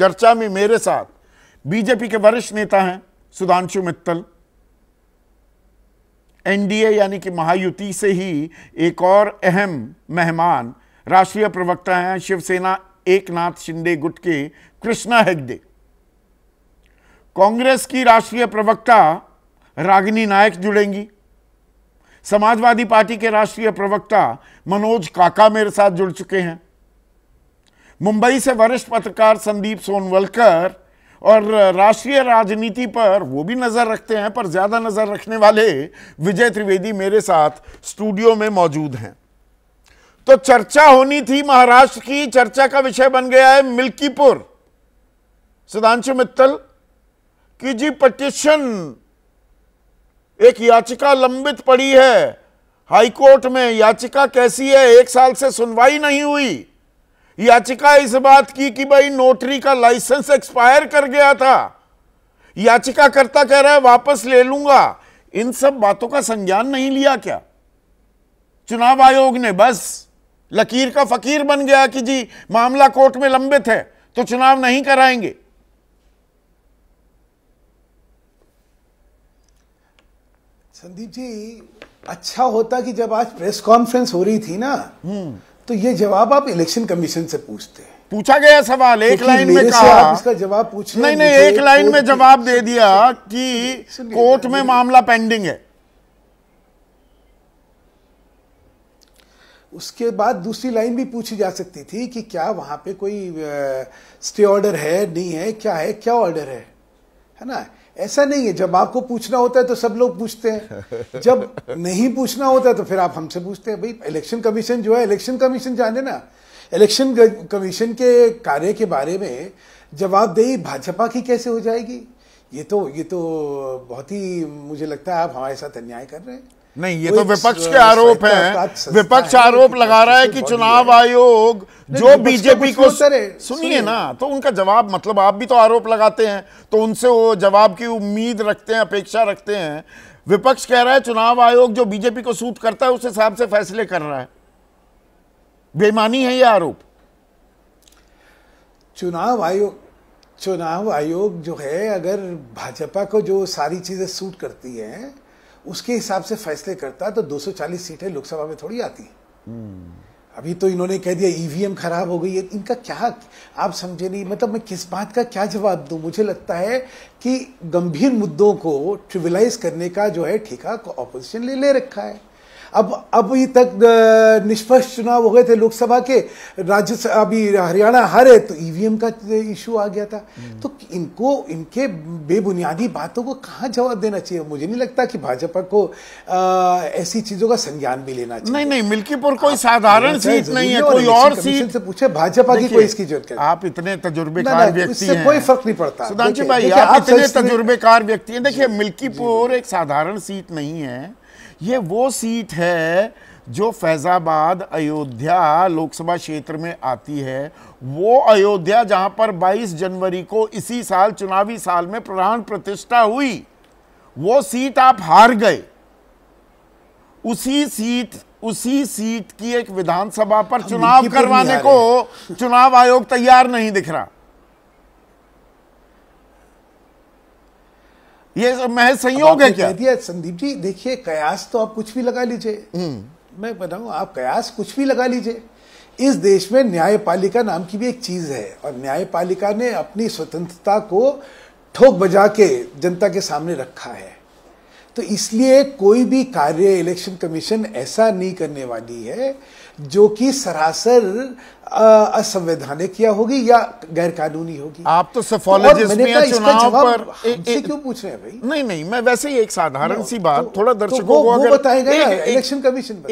चर्चा में मेरे साथ बीजेपी के वरिष्ठ नेता हैं सुधांशु मित्तल एनडीए यानी कि महायुति से ही एक और अहम मेहमान राष्ट्रीय प्रवक्ता हैं शिवसेना एकनाथ शिंदे गुट के कृष्णा हेगडे कांग्रेस की राष्ट्रीय प्रवक्ता रागिनी नायक जुड़ेंगी समाजवादी पार्टी के राष्ट्रीय प्रवक्ता मनोज काका मेरे साथ जुड़ चुके हैं मुंबई से वरिष्ठ पत्रकार संदीप सोनवलकर और राष्ट्रीय राजनीति पर वो भी नज़र रखते हैं पर ज़्यादा नज़र रखने वाले विजय त्रिवेदी मेरे साथ स्टूडियो में मौजूद हैं तो चर्चा होनी थी महाराष्ट्र की चर्चा का विषय बन गया है मिल्कीपुर सुधांशु मित्तल की जी पटिशन एक याचिका लंबित पड़ी है हाईकोर्ट में याचिका कैसी है एक साल से सुनवाई नहीं हुई याचिका इस बात की कि भाई नोटरी का लाइसेंस एक्सपायर कर गया था याचिकाकर्ता कह रहा है वापस ले लूंगा इन सब बातों का संज्ञान नहीं लिया क्या चुनाव आयोग ने बस लकीर का फकीर बन गया कि जी मामला कोर्ट में लंबित है तो चुनाव नहीं कराएंगे संदीप जी अच्छा होता कि जब आज प्रेस कॉन्फ्रेंस हो रही थी ना हम्म। तो ये जवाब आप इलेक्शन कमीशन से पूछते हैं पूछा गया सवाल एक लाइन में कहा इसका जवाब पूछ नहीं नहीं एक तो लाइन में जवाब दे दिया कि कोर्ट में मामला पेंडिंग है उसके बाद दूसरी लाइन भी पूछी जा सकती थी कि क्या वहां पे कोई स्टे ऑर्डर है नहीं है क्या है क्या ऑर्डर है है ना ऐसा नहीं है जब आपको पूछना होता है तो सब लोग पूछते हैं जब नहीं पूछना होता है तो फिर आप हमसे पूछते हैं भाई इलेक्शन कमीशन जो है इलेक्शन कमीशन जाने ना इलेक्शन कमीशन के कार्य के बारे में जवाबदेही भाजपा की कैसे हो जाएगी ये तो ये तो बहुत ही मुझे लगता है आप हमारे साथ अन्याय कर रहे हैं नहीं ये तो विपक्ष uh, के आरोप हैं अच्छा विपक्ष आरोप लगा रहा है कि चुनाव आयोग जो बीजेपी को तो सुनिए ना तो उनका जवाब मतलब आप भी तो आरोप लगाते हैं तो उनसे वो जवाब की उम्मीद रखते हैं अपेक्षा रखते हैं विपक्ष कह रहा है चुनाव आयोग जो बीजेपी को सूट करता है उस हिसाब से फैसले कर रहा है बेमानी है ये आरोप चुनाव आयोग चुनाव आयोग जो है अगर भाजपा को जो सारी चीजें सूट करती हैं उसके हिसाब से फैसले करता तो 240 सीटें लोकसभा में थोड़ी आती अभी तो इन्होंने कह दिया ईवीएम खराब हो गई है इनका क्या आप समझे नहीं मतलब मैं किस बात का क्या जवाब दू मुझे लगता है कि गंभीर मुद्दों को ट्रिविलाइज करने का जो है ठेका ऑपोजिशन ले ले रखा है अब अभी तक निष्पक्ष चुनाव हो गए थे लोकसभा के राज्य अभी हरियाणा हारे तो ईवीएम e का इशू आ गया था हम्म। तो इनको इनके बेबुनियादी बातों को कहाँ जवाब देना चाहिए मुझे नहीं लगता कि भाजपा को आ, ऐसी चीजों का संज्ञान भी लेना चाहिए नहीं नहीं मिल्कीपुर कोई साधारण सीट नहीं है कोई और सीट से पूछे भाजपा की कोई इसकी जरूरत आप इतने तजुर्बेकार व्यक्ति हैं कोई फर्क नहीं पड़ता सुधांशु भाई आप इतने तजुर्बेकार व्यक्ति हैं देखिए मिल्कीपुर एक साधारण सीट नहीं है ये वो सीट है जो फैज़ाबाद अयोध्या लोकसभा क्षेत्र में आती है वो अयोध्या जहां पर 22 जनवरी को इसी साल चुनावी साल में प्राण प्रतिष्ठा हुई वो सीट आप हार गए उसी सीट उसी सीट की एक विधानसभा पर चुनाव करवाने को चुनाव आयोग तैयार नहीं दिख रहा ये महज संयोग है क्या दिया संदीप जी देखिए कयास तो आप कुछ भी लगा लीजिए हम्म। मैं बताऊं आप कयास कुछ भी लगा लीजिए इस देश में न्यायपालिका नाम की भी एक चीज है और न्यायपालिका ने अपनी स्वतंत्रता को ठोक बजा के जनता के सामने रखा है तो इसलिए कोई भी कार्य इलेक्शन कमीशन ऐसा नहीं करने वाली है जो कि सरासर असंवैधानिक या होगी या गैर कानूनी होगी आप तो सफोलॉजिस्ट तो में चुनाव पर हमसे क्यों पूछ रहे हैं भाई नहीं नहीं मैं वैसे ही एक साधारण सी बात तो, थोड़ा तो दर्शकों तो को अगर बताएगा इलेक्शन कमीशन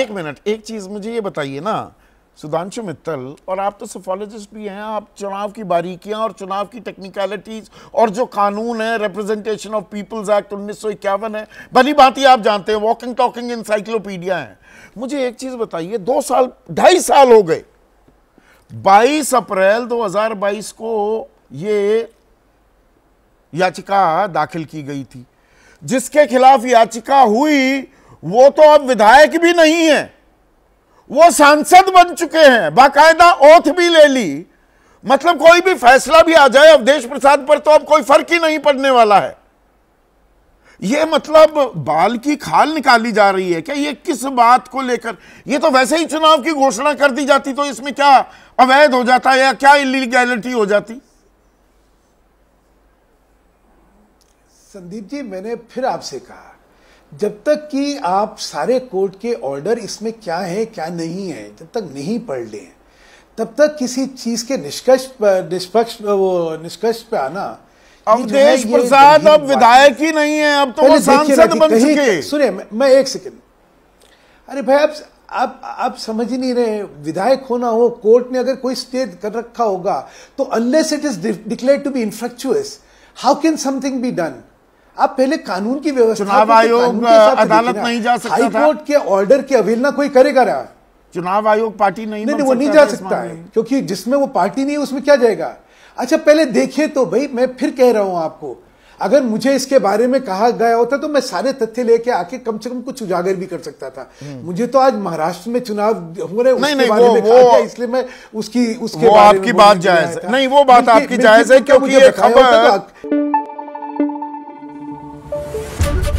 एक मिनट एक चीज मुझे ये बताइए ना सुधांशु मित्तल और आप तो सोफोलॉजिस्ट भी हैं आप चुनाव की बारीकियां और चुनाव की टेक्निकलिटीज और जो कानून है रिप्रेजेंटेशन ऑफ पीपल्स एक्ट उन्नीस है भली बात ही आप जानते हैं वॉकिंग टॉकिंग इंसाइक्लोपीडिया है मुझे एक चीज़ बताइए दो साल ढाई साल हो गए 22 अप्रैल 2022 को ये याचिका दाखिल की गई थी जिसके खिलाफ याचिका हुई वो तो अब विधायक भी नहीं है वो सांसद बन चुके हैं बाकायदा ओथ भी ले ली मतलब कोई भी फैसला भी आ जाए अवधेश प्रसाद पर तो अब कोई फर्क ही नहीं पड़ने वाला है ये मतलब बाल की खाल निकाली जा रही है क्या ये किस बात को लेकर ये तो वैसे ही चुनाव की घोषणा कर दी जाती तो इसमें क्या अवैध हो जाता है या क्या इलीगैलिटी हो जाती संदीप जी मैंने फिर आपसे कहा जब तक कि आप सारे कोर्ट के ऑर्डर इसमें क्या है क्या नहीं है जब तक नहीं पढ़ लें तब तक किसी चीज के निष्कर्ष पर निष्पक्ष वो निष्कर्ष पे आना अब देश प्रसाद अब विधायक ही नहीं है अब तो वो सांसद बन चुके सुनिए मैं एक सेकंड अरे भाई आप आप आप समझ ही नहीं रहे विधायक होना हो कोर्ट ने अगर कोई स्टे कर रखा होगा तो unless it is declare to be infructuous how can something be done आप पहले कानून की व्यवस्था आयोग अदालत नहीं जा सकता हाई कोर्ट के ऑर्डर की अवेलना कोई करेगा रहा चुनाव आयोग पार्टी नहीं नहीं, वो नहीं जा सकता है क्योंकि जिसमें वो पार्टी नहीं है उसमें क्या जाएगा अच्छा पहले देखिए तो भाई मैं फिर कह रहा हूं आपको अगर मुझे इसके बारे में कहा गया होता तो मैं सारे तथ्य लेके आके कम से कम कुछ उजागर भी कर सकता था हम्म। मुझे तो आज महाराष्ट्र में चुनाव हो रहे नहीं, नहीं, बारे वो, में वो, इसलिए मैं उसकी उसके वो बारे आपकी में बात जायज नहीं वो बात आपकी जायज है तो क्योंकि ये खबर तो